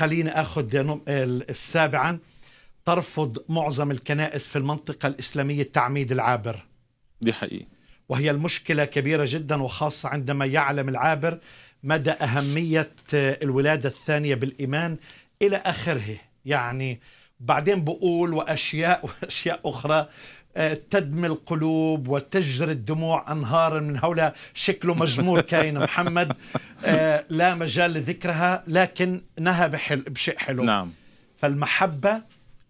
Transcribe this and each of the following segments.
خليني أخذ السابعا ترفض معظم الكنائس في المنطقة الإسلامية التعميد العابر دي حقيقة وهي المشكلة كبيرة جدا وخاصة عندما يعلم العابر مدى أهمية الولادة الثانية بالإيمان إلى آخره يعني بعدين بقول وأشياء وأشياء أخرى آه، تدمي القلوب وتجري الدموع أنهارا من هؤلاء شكله مجمور كاين محمد آه، لا مجال لذكرها لكن نهى بحل بشيء حلو نعم. فالمحبة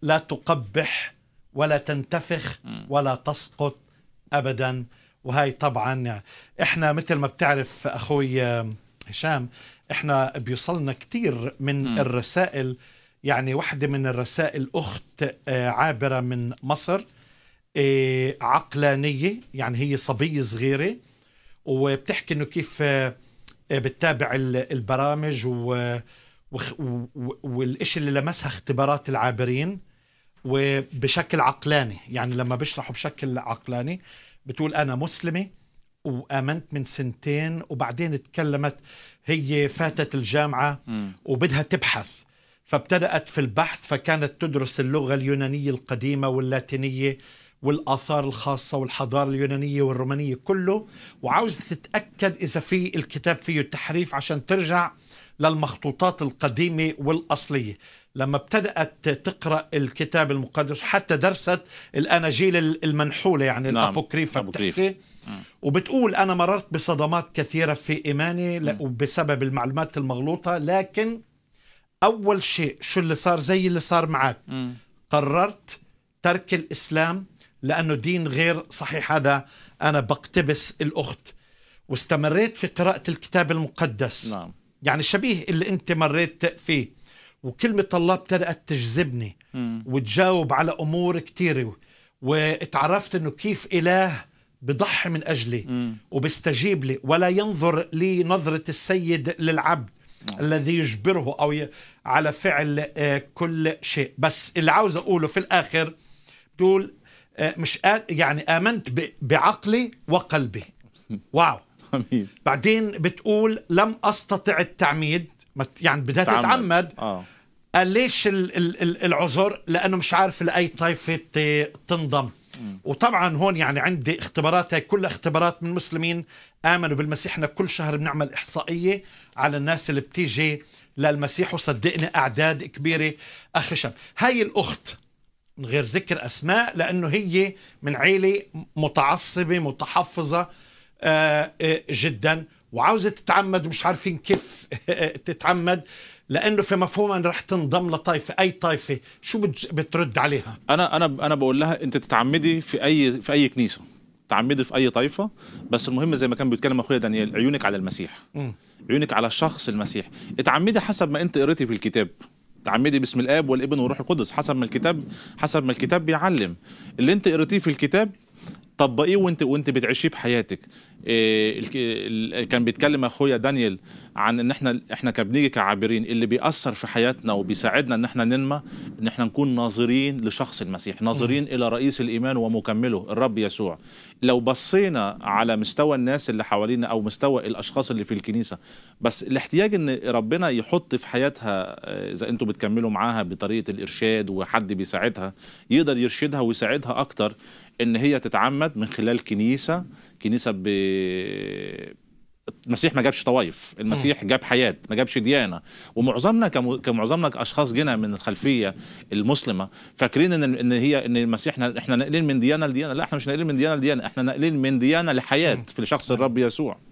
لا تقبح ولا تنتفخ ولا تسقط أبدا وهي طبعا احنا مثل ما بتعرف أخوي آه، هشام احنا بيوصلنا كثير من الرسائل يعني واحدة من الرسائل أخت عابرة من مصر آه، عقلانية يعني هي صبية صغيرة وبتحكي انه كيف آه، آه، بتتابع البرامج و والإشي اللي لمسها اختبارات العابرين وبشكل عقلاني يعني لما بشرحه بشكل عقلاني بتقول أنا مسلمة وآمنت من سنتين وبعدين تكلمت هي فاتت الجامعة وبدها تبحث فابتدأت في البحث فكانت تدرس اللغة اليونانية القديمة واللاتينية والاثار الخاصه والحضاره اليونانيه والرومانيه كله وعاوز تتاكد اذا في الكتاب فيه تحريف عشان ترجع للمخطوطات القديمه والاصليه لما ابتدات تقرا الكتاب المقدس حتى درست الاناجيل المنحوله يعني نعم. الابوكريفه بتحكي وبتقول انا مررت بصدمات كثيره في ايماني وبسبب المعلومات المغلوطه لكن اول شيء شو اللي صار زي اللي صار معك قررت ترك الاسلام لأنه دين غير صحيح هذا أنا بقتبس الأخت واستمريت في قراءة الكتاب المقدس نعم. يعني شبيه اللي أنت مريت فيه وكلمة الله ابتدأت تجذبني وتجاوب على أمور كثيرة واتعرفت أنه كيف إله بضحي من أجلي مم. وبستجيب لي ولا ينظر لي نظرة السيد للعبد مم. نعم. الذي يجبره أو ي... على فعل آه، كل شيء بس اللي عاوز أقوله في الآخر بتقول آه، مش يعني آمنت بعقلي وقلبي واو بعدين بتقول لم أستطع التعميد يعني بدها تتعمد آه. قال ليش العذر لأنه مش عارف لأي طائفة آه، تنضم وطبعا هون يعني عندي اختبارات هي كلها اختبارات من مسلمين امنوا بالمسيح احنا كل شهر بنعمل احصائيه على الناس اللي بتيجي للمسيح وصدقني اعداد كبيره اخشب هاي الاخت من غير ذكر اسماء لانه هي من عيله متعصبه متحفظه آه، آه، جدا وعاوزه تتعمد مش عارفين كيف آه، تتعمد لانه في مفهوم ان رح تنضم لطائفه اي طائفه شو بترد عليها انا انا انا بقول لها انت تتعمدي في اي في اي كنيسه تعمدي في اي طائفه بس المهم زي ما كان بيتكلم اخويا دانيال عيونك على المسيح م. عيونك على الشخص المسيح اتعمدي حسب ما انت قريتي في الكتاب تعمدي باسم الاب والابن والروح القدس حسب ما الكتاب حسب ما الكتاب بيعلم اللي انت قريتيه في الكتاب طبقيه وانت وانت بتعيشيه بحياتك إيه، كان بيتكلم اخويا دانيال عن ان احنا احنا كبنيجي كعابرين اللي بيأثر في حياتنا وبيساعدنا ان احنا ننمى ان احنا نكون ناظرين لشخص المسيح ناظرين الى رئيس الايمان ومكمله الرب يسوع لو بصينا على مستوى الناس اللي حوالينا او مستوى الاشخاص اللي في الكنيسه بس الاحتياج ان ربنا يحط في حياتها آه، اذا انتم بتكملوا معاها بطريقه الارشاد وحد بيساعدها يقدر يرشدها ويساعدها اكتر ان هي تتعمد من خلال كنيسه كنيسه المسيح ما جابش طوايف المسيح جاب حياة ما جابش ديانة ومعظمنا كمعظمنا كأشخاص جينا من الخلفية المسلمة فاكرين إن, إن هي إن المسيح إحنا ناقلين من ديانة لديانة لا إحنا مش ناقلين من ديانة لديانة إحنا ناقلين من ديانة لحياة في شخص الرب يسوع